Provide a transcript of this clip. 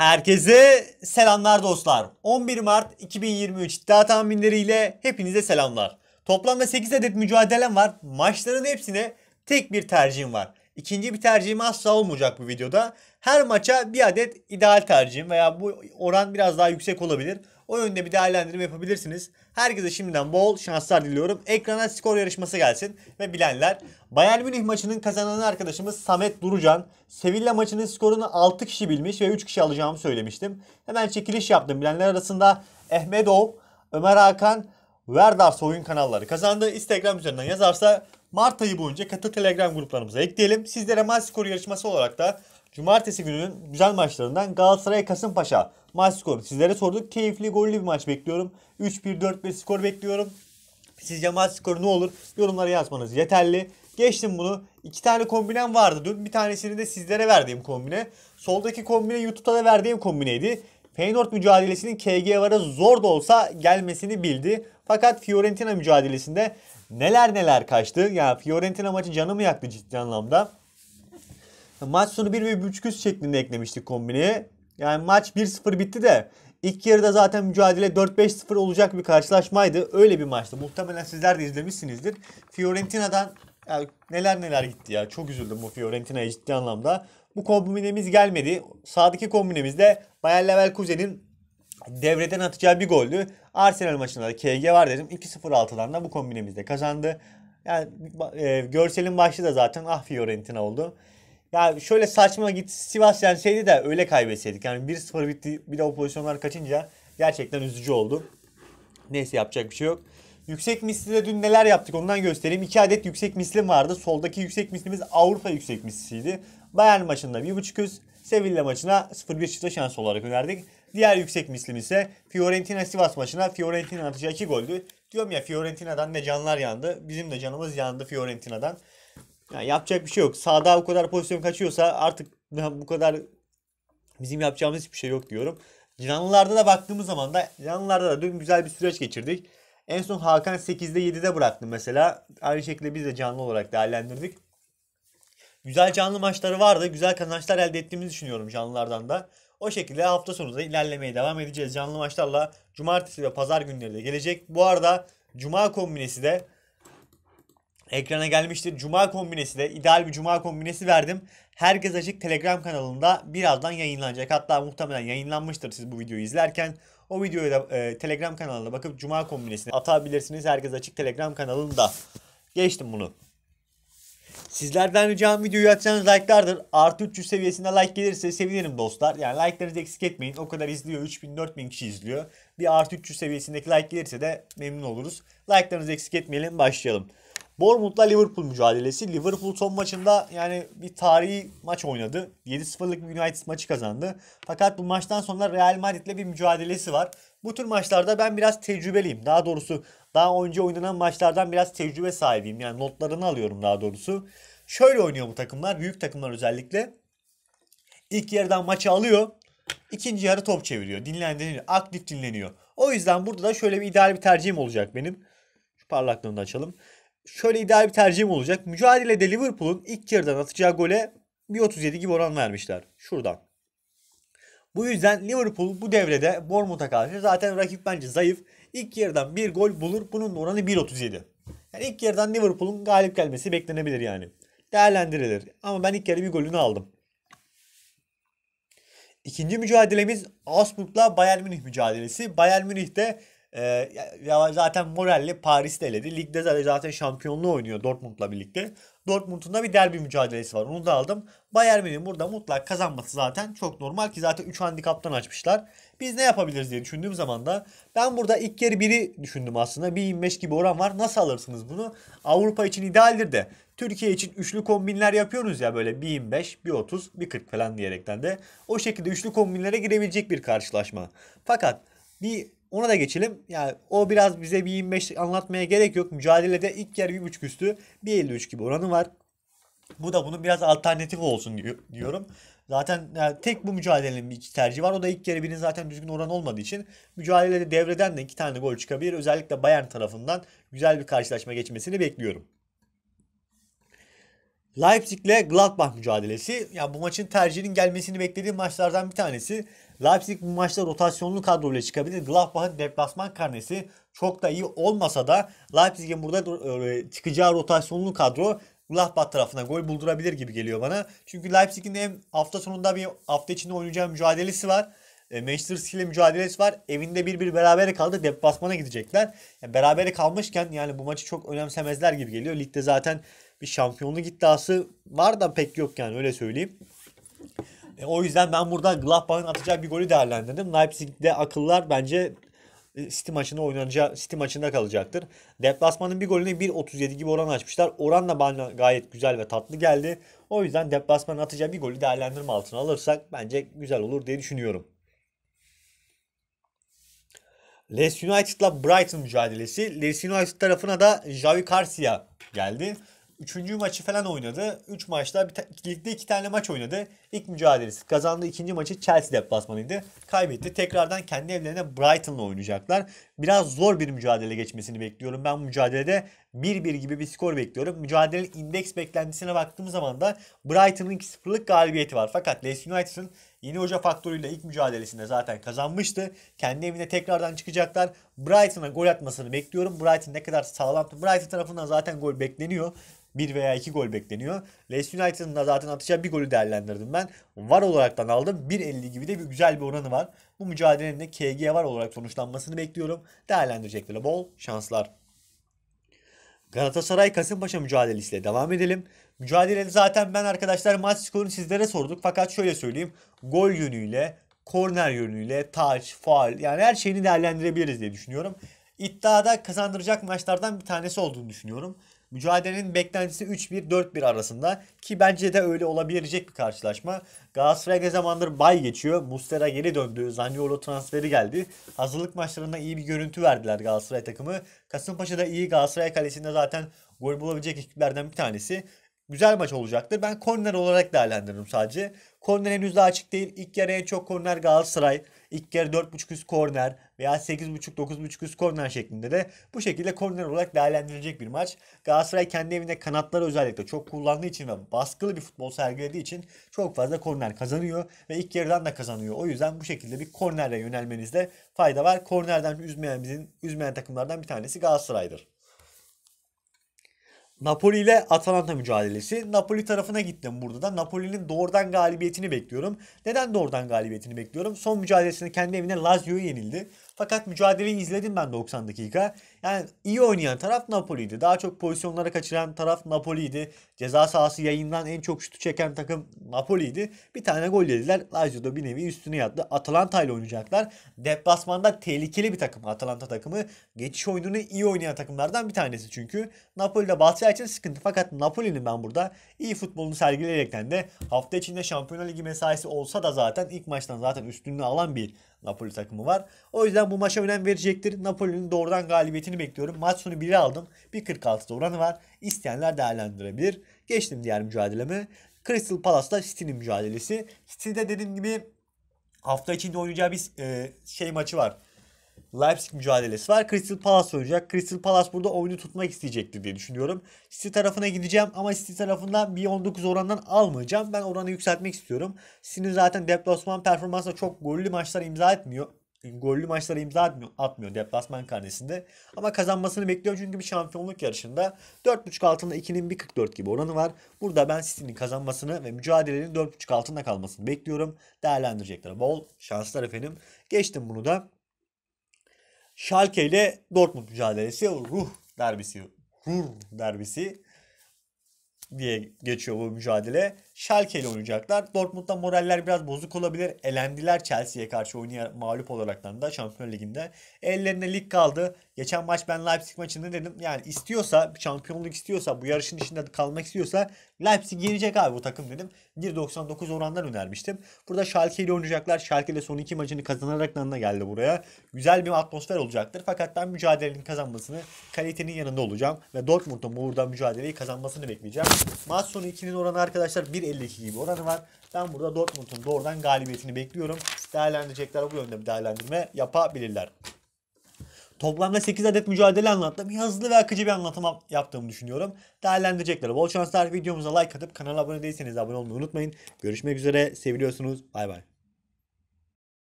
Herkese selamlar dostlar. 11 Mart 2023 iddia tahminleriyle hepinize selamlar. Toplamda 8 adet mücadelem var. Maçların hepsine tek bir tercihim var. İkinci bir tercihim asla olmayacak bu videoda. Her maça bir adet ideal tercihim veya bu oran biraz daha yüksek olabilir. O yönde bir değerlendirme yapabilirsiniz. Herkese şimdiden bol şanslar diliyorum. Ekrana skor yarışması gelsin ve bilenler. Bayern Münih maçının kazananı arkadaşımız Samet Durucan. Sevilla maçının skorunu 6 kişi bilmiş ve 3 kişi alacağımı söylemiştim. Hemen çekiliş yaptım. Bilenler arasında Ehmedov, Ömer Hakan, Verdas oyun kanalları kazandı. Instagram üzerinden yazarsa Mart ayı boyunca katı Telegram gruplarımıza ekleyelim. Sizlere maç skoru yarışması olarak da Cumartesi gününün güzel maçlarından Galatasaray Kasımpaşa maç skoru. Sizlere sorduk. Keyifli, gollü bir maç bekliyorum. 3-1, 4-1 skor bekliyorum. Sizce maç skoru ne olur? Yorumlara yazmanız yeterli. Geçtim bunu. İki tane kombinem vardı dün. Bir tanesini de sizlere verdiğim kombine. Soldaki kombine YouTube'da da verdiğim kombineydi. Feyenoord mücadelesinin KGV'ye zor da olsa gelmesini bildi. Fakat Fiorentina mücadelesinde neler neler kaçtı. Yani Fiorentina maçı canımı yaktı ciddi anlamda. Maç sonu 1 ve 1.5 üst şeklinde eklemiştik kombineye. Yani maç 1-0 bitti de ilk yarıda zaten mücadele 4-5-0 olacak bir karşılaşmaydı. Öyle bir maçtı. Muhtemelen sizler de izlemişsinizdir. Fiorentina'dan yani neler neler gitti ya. Çok üzüldüm bu Fiorentina'ya ciddi anlamda. Bu kombinemiz gelmedi. Sağdaki kombinemizde Bayer Leverkusen'in devreden atacağı bir goldü. Arsenal maçında da KG var dedim. 2-0 altıdan da bu kombinemizde kazandı. Yani e, görselin başı da zaten ah Fiorentina oldu. Ya şöyle saçma git Sivas yenseydi de öyle kaybetseydik. Yani 1-0 bitti bir de o pozisyonlar kaçınca gerçekten üzücü oldu. Neyse yapacak bir şey yok. Yüksek misli de dün neler yaptık ondan göstereyim. 2 adet yüksek mislim vardı. Soldaki yüksek mislimiz Avrupa yüksek misliydi. Bayern maçında 1.5 üst, Sevilla maçına 0-1 çıta şans olarak önerdik. Diğer yüksek mislim ise Fiorentina Sivas maçına Fiorentina atacağı 2 goldü. Diyorum ya Fiorentina'dan ne canlar yandı. Bizim de canımız yandı Fiorentina'dan. Yani yapacak bir şey yok. Sağda bu kadar pozisyon kaçıyorsa artık bu kadar bizim yapacağımız hiçbir şey yok diyorum. Canlılarda da baktığımız zaman da canlılarda da dün güzel bir süreç geçirdik. En son Hakan 8'de 7'de bıraktı mesela. Aynı şekilde biz de canlı olarak değerlendirdik. Güzel canlı maçları vardı. Güzel kazançlar elde ettiğimizi düşünüyorum canlılardan da. O şekilde hafta sonu da ilerlemeye devam edeceğiz. Canlı maçlarla cumartesi ve pazar günleri de gelecek. Bu arada cuma kombinesi de ekrana gelmiştir. Cuma kombinesi de ideal bir cuma kombinesi verdim. Herkes Açık Telegram kanalında birazdan yayınlanacak. Hatta muhtemelen yayınlanmıştır siz bu videoyu izlerken. O videoyu da e, Telegram kanalına bakıp cuma kombinesini atabilirsiniz. Herkes Açık Telegram kanalında. Geçtim bunu. Sizlerden ricam videoyu atacağınız like'lardır. Artı 300 seviyesinde like gelirse sevinirim dostlar. Yani like'larınızı eksik etmeyin. O kadar izliyor. 3000-4000 kişi izliyor. Bir artı 300 seviyesindeki like gelirse de memnun oluruz. Like'larınızı eksik etmeyelim. Başlayalım. Bournemouth'la Liverpool mücadelesi. Liverpool son maçında yani bir tarihi maç oynadı. 7-0'lık United maçı kazandı. Fakat bu maçtan sonra Real Madrid'le bir mücadelesi var. Bu tür maçlarda ben biraz tecrübeliyim. Daha doğrusu daha önce oynanan maçlardan biraz tecrübe sahibiyim. Yani notlarını alıyorum daha doğrusu. Şöyle oynuyor bu takımlar. Büyük takımlar özellikle. İlk yarıdan maçı alıyor. İkinci yarı top çeviriyor. Dinlendiriyor. Aktif dinleniyor. O yüzden burada da şöyle bir ideal bir tercihim olacak benim. Şu parlaklığını da açalım şöyle ideal bir tercihim olacak. Mücadelede Liverpool'un ilk yarıdan atacağı gole 1.37 gibi oran vermişler. Şuradan. Bu yüzden Liverpool bu devrede Bournemouth'a karşı zaten rakip bence zayıf. İlk yarıdan bir gol bulur. Bunun oranı 1.37. Yani ilk yarıdan Liverpool'un galip gelmesi beklenebilir yani. Değerlendirilir. Ama ben ilk yarı bir golünü aldım. İkinci mücadelemiz Augsburg'la Bayern Münih mücadelesi. Bayern Münih'te ee, ya zaten Morel'le Paris'te eledi. Ligde zaten, zaten şampiyonluğu oynuyor Dortmund'la birlikte. Dortmund'un da bir derbi mücadelesi var. Onu da aldım. Bayern Münih'in burada mutlak kazanması zaten çok normal ki zaten 3 handikaptan açmışlar. Biz ne yapabiliriz diye düşündüğüm zaman da ben burada ilk kere biri düşündüm aslında. 1.25 gibi oran var. Nasıl alırsınız bunu? Avrupa için idealdir de Türkiye için üçlü kombinler yapıyoruz ya böyle 1.25, 1.30, 1.40 falan diyerekten de o şekilde üçlü kombinlere girebilecek bir karşılaşma. Fakat bir ona da geçelim. Yani o biraz bize bir 25 anlatmaya gerek yok. Mücadelede ilk yer 1.5 üstü 1.53 gibi oranı var. Bu da bunun biraz alternatif olsun diyorum. Zaten yani tek bu mücadelenin bir iki tercihi var. O da ilk yarı birinin zaten düzgün oran olmadığı için mücadelede devreden de iki tane gol çıkabilir. Özellikle Bayern tarafından güzel bir karşılaşma geçmesini bekliyorum. Leipzig ile Gladbach mücadelesi. Ya yani bu maçın tercihinin gelmesini beklediğim maçlardan bir tanesi. Leipzig bu maçta rotasyonlu kadro ile çıkabilir. Gladbach'ın deplasman karnesi çok da iyi olmasa da Leipzig'in burada e, çıkacağı rotasyonlu kadro Gladbach tarafına gol buldurabilir gibi geliyor bana. Çünkü Leipzig'in hem hafta sonunda bir hafta içinde oynayacağı mücadelesi var. E, Manchester City ile mücadelesi var. Evinde bir bir beraber kaldı. Deplasmana gidecekler. Yani berabere kalmışken yani bu maçı çok önemsemezler gibi geliyor. Ligde zaten bir şampiyonluk iddiası var da pek yok yani öyle söyleyeyim. E, o yüzden ben burada Gladbach'ın atacağı bir golü değerlendirdim. Leipzig'de akıllar bence e, City maçında oynanacağı City maçında kalacaktır. Deplasmanın bir golünü 1.37 gibi oran açmışlar. Oran da bana gayet güzel ve tatlı geldi. O yüzden deplasmanın atacağı bir golü değerlendirme altına alırsak bence güzel olur diye düşünüyorum. Leeds United'la Brighton mücadelesi. Leeds United tarafına da Javi Garcia geldi. Üçüncü maçı falan oynadı. Üç maçta bir ta- ligde iki tane maç oynadı. İlk mücadelesi kazandı. ikinci maçı Chelsea deplasmanıydı. Kaybetti. Tekrardan kendi evlerine Brighton'la oynayacaklar. Biraz zor bir mücadele geçmesini bekliyorum. Ben mücadelede 1-1 gibi bir skor bekliyorum. Mücadelenin indeks beklentisine baktığım zaman da Brighton'ın 2-0'lık galibiyeti var. Fakat Leicester United'ın yeni hoca faktörüyle ilk mücadelesinde zaten kazanmıştı. Kendi evine tekrardan çıkacaklar. Brighton'a gol atmasını bekliyorum. Brighton ne kadar sağlamdı Brighton tarafından zaten gol bekleniyor. 1 veya 2 gol bekleniyor. Leicester United'ın da zaten atacağı bir golü değerlendirdim ben. Var olaraktan aldım. 1.50 gibi de bir güzel bir oranı var. Bu mücadelenin de KG var olarak sonuçlanmasını bekliyorum. Değerlendirecekleri bol şanslar. Galatasaray Kasımpaşa mücadelesiyle devam edelim. Mücadelede zaten ben arkadaşlar maç skorunu sizlere sorduk. Fakat şöyle söyleyeyim. Gol yönüyle, korner yönüyle, taç, faal yani her şeyini değerlendirebiliriz diye düşünüyorum. İddiada kazandıracak maçlardan bir tanesi olduğunu düşünüyorum. Mücadelenin beklentisi 3-1-4-1 arasında ki bence de öyle olabilecek bir karşılaşma. Galatasaray ne zamandır bay geçiyor. Mustera geri döndü. Zaniolo transferi geldi. Hazırlık maçlarında iyi bir görüntü verdiler Galatasaray takımı. Kasımpaşa'da iyi Galatasaray kalesinde zaten gol bulabilecek ekiplerden bir tanesi güzel maç olacaktır. Ben korner olarak değerlendiririm sadece. Korner henüz daha açık değil. İlk yarı en çok korner Galatasaray. İlk yarı 4.5 üst korner veya 8.5-9.5 üst korner şeklinde de bu şekilde korner olarak değerlendirilecek bir maç. Galatasaray kendi evinde kanatları özellikle çok kullandığı için ve baskılı bir futbol sergilediği için çok fazla korner kazanıyor ve ilk yarıdan da kazanıyor. O yüzden bu şekilde bir kornerle yönelmenizde fayda var. Kornerden üzmeyen, bizim, üzmeyen takımlardan bir tanesi Galatasaray'dır. Napoli ile Atalanta mücadelesi. Napoli tarafına gittim burada da. Napoli'nin doğrudan galibiyetini bekliyorum. Neden doğrudan galibiyetini bekliyorum? Son mücadelesinde kendi evine Lazio'yu yenildi. Fakat mücadeleyi izledim ben 90 dakika. Yani iyi oynayan taraf Napoli'ydi. Daha çok pozisyonlara kaçıran taraf Napoli'ydi. Ceza sahası yayından en çok şutu çeken takım Napoli'ydi. Bir tane gol yediler. Lazio da bir nevi üstüne yattı. Atalanta ile oynayacaklar. Deplasmanda tehlikeli bir takım Atalanta takımı. Geçiş oyununu iyi oynayan takımlardan bir tanesi çünkü. Napoli'de Basya için sıkıntı fakat Napoli'nin ben burada iyi futbolunu sergileyerekten de hafta içinde Şampiyonlar Ligi mesaisi olsa da zaten ilk maçtan zaten üstünlüğü alan bir Napoli takımı var. O yüzden bu maça önem verecektir. Napoli'nin doğrudan galibiyetini bekliyorum. Maç sonu 1'e aldım. 1.46'da oranı var. İsteyenler değerlendirebilir. Geçtim diğer mücadeleme. Crystal Palace'la City'nin mücadelesi. City'de dediğim gibi hafta içinde oynayacağı bir e, şey maçı var. Leipzig mücadelesi var. Crystal Palace oynayacak. Crystal Palace burada oyunu tutmak isteyecektir diye düşünüyorum. City tarafına gideceğim ama City tarafından bir 19 orandan almayacağım. Ben oranı yükseltmek istiyorum. City'nin zaten deplasman performansla çok gollü maçlar imza etmiyor gollü maçlara imza atmıyor, atmıyor deplasman karnesinde. Ama kazanmasını bekliyorum çünkü bir şampiyonluk yarışında 4.5 altında 2'nin 1.44 gibi oranı var. Burada ben City'nin kazanmasını ve mücadelenin 4.5 altında kalmasını bekliyorum. Değerlendirecekler bol şanslar efendim. Geçtim bunu da. Schalke ile Dortmund mücadelesi. Ruh derbisi. Ruh derbisi diye geçiyor bu mücadele. Schalke ile oynayacaklar. Dortmund'da moraller biraz bozuk olabilir. Elendiler Chelsea'ye karşı oynaya mağlup olaraktan da Şampiyon Ligi'nde. Ellerine lig kaldı. Geçen maç ben Leipzig maçını dedim yani istiyorsa şampiyonluk istiyorsa bu yarışın içinde kalmak istiyorsa Leipzig yenecek abi bu takım dedim. 1.99 orandan önermiştim. Burada Schalke ile oynayacaklar. Schalke de son iki maçını kazanarak da geldi buraya. Güzel bir atmosfer olacaktır. Fakat ben mücadelenin kazanmasını kalitenin yanında olacağım. Ve Dortmund'un burada mücadeleyi kazanmasını bekleyeceğim. Maç sonu 2'nin oranı arkadaşlar 1 52 gibi oranı var. Ben burada Dortmund'un doğrudan galibiyetini bekliyorum. Değerlendirecekler bu yönde bir değerlendirme yapabilirler. Toplamda 8 adet mücadele anlattım. Hızlı ve akıcı bir anlatım yaptığımı düşünüyorum. Değerlendirecekler. Bol şanslar. Videomuza like atıp kanala abone değilseniz abone olmayı unutmayın. Görüşmek üzere. Seviliyorsunuz. Bay bay.